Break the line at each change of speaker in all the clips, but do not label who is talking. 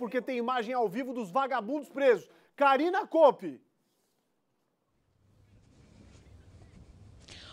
porque tem imagem ao vivo dos vagabundos presos. Karina Coppe.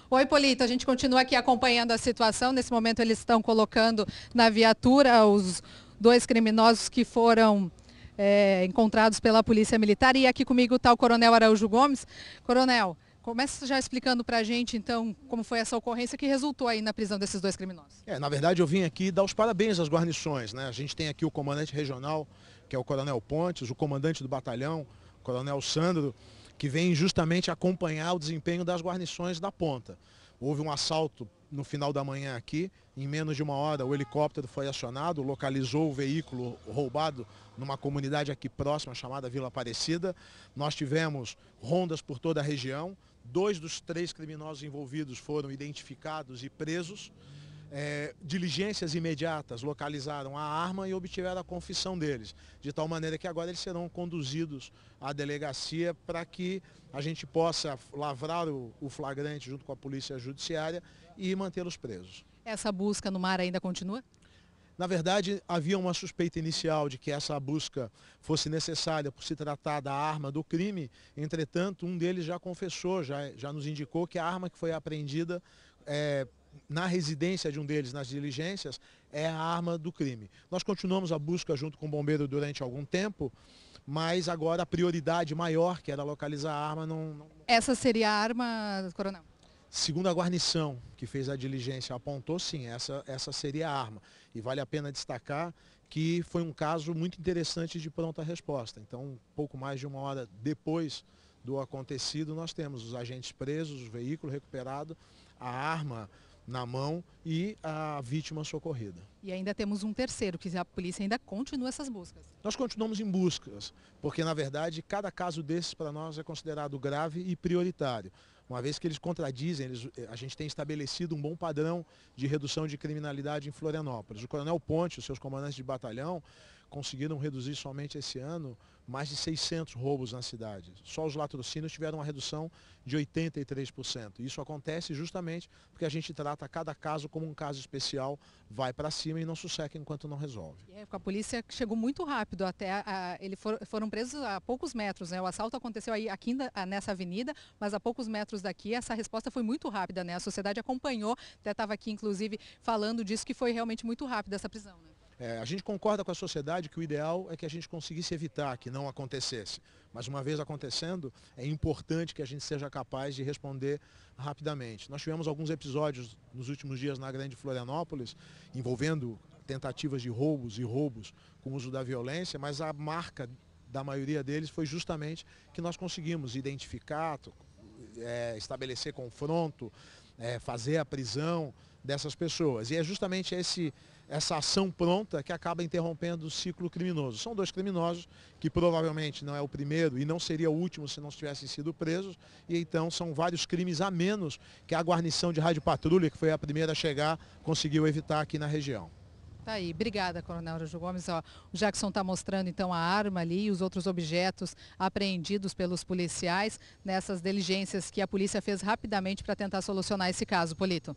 Oi, Polito. A gente continua aqui acompanhando a situação. Nesse momento, eles estão colocando na viatura os dois criminosos que foram é, encontrados pela Polícia Militar. E aqui comigo está o Coronel Araújo Gomes. Coronel, Começa já explicando para a gente, então, como foi essa ocorrência que resultou aí na prisão desses dois criminosos. É,
na verdade, eu vim aqui dar os parabéns às guarnições. Né? A gente tem aqui o comandante regional, que é o coronel Pontes, o comandante do batalhão, o coronel Sandro, que vem justamente acompanhar o desempenho das guarnições da ponta. Houve um assalto no final da manhã aqui, em menos de uma hora o helicóptero foi acionado, localizou o veículo roubado numa comunidade aqui próxima chamada Vila Aparecida. Nós tivemos rondas por toda a região, Dois dos três criminosos envolvidos foram identificados e presos. É, diligências imediatas localizaram a arma e obtiveram a confissão deles, de tal maneira que agora eles serão conduzidos à delegacia para que a gente possa lavrar o, o flagrante junto com a polícia judiciária e mantê-los presos.
Essa busca no mar ainda continua?
Na verdade, havia uma suspeita inicial de que essa busca fosse necessária por se tratar da arma do crime. Entretanto, um deles já confessou, já, já nos indicou que a arma que foi apreendida é, na residência de um deles, nas diligências, é a arma do crime. Nós continuamos a busca junto com o bombeiro durante algum tempo, mas agora a prioridade maior, que era localizar a arma, não... não...
Essa seria a arma, coronel?
Segundo a guarnição que fez a diligência, apontou sim, essa, essa seria a arma. E vale a pena destacar que foi um caso muito interessante de pronta resposta. Então, pouco mais de uma hora depois do acontecido, nós temos os agentes presos, o veículo recuperado, a arma na mão e a vítima socorrida.
E ainda temos um terceiro, que a polícia ainda continua essas buscas.
Nós continuamos em buscas, porque na verdade cada caso desses para nós é considerado grave e prioritário uma vez que eles contradizem, eles, eh, a gente tem estabelecido um bom padrão de redução de criminalidade em Florianópolis. O Coronel Ponte, os seus comandantes de batalhão, conseguiram reduzir somente esse ano mais de 600 roubos na cidade. Só os latrocínios tiveram uma redução de 83%. Isso acontece justamente porque a gente trata cada caso como um caso especial, vai para cima e não sosseca enquanto não resolve.
É, a polícia chegou muito rápido, até a, ele for, foram presos a poucos metros. Né? O assalto aconteceu aí aqui nessa avenida, mas a poucos metros daqui. Essa resposta foi muito rápida, né? A sociedade acompanhou, até estava aqui inclusive falando disso que foi realmente muito rápida essa prisão. Né?
É, a gente concorda com a sociedade que o ideal é que a gente conseguisse evitar que não acontecesse. Mas uma vez acontecendo, é importante que a gente seja capaz de responder rapidamente. Nós tivemos alguns episódios nos últimos dias na Grande Florianópolis, envolvendo tentativas de roubos e roubos com uso da violência, mas a marca da maioria deles foi justamente que nós conseguimos identificar, é, estabelecer confronto, é, fazer a prisão dessas pessoas. E é justamente esse, essa ação pronta que acaba interrompendo o ciclo criminoso. São dois criminosos que provavelmente não é o primeiro e não seria o último se não tivessem sido presos. E então são vários crimes a menos que a guarnição de rádio patrulha, que foi a primeira a chegar, conseguiu evitar aqui na região.
Tá aí. Obrigada, Coronel Araújo Gomes. Ó, o Jackson está mostrando então a arma ali e os outros objetos apreendidos pelos policiais nessas diligências que a polícia fez rapidamente para tentar solucionar esse caso, Polito.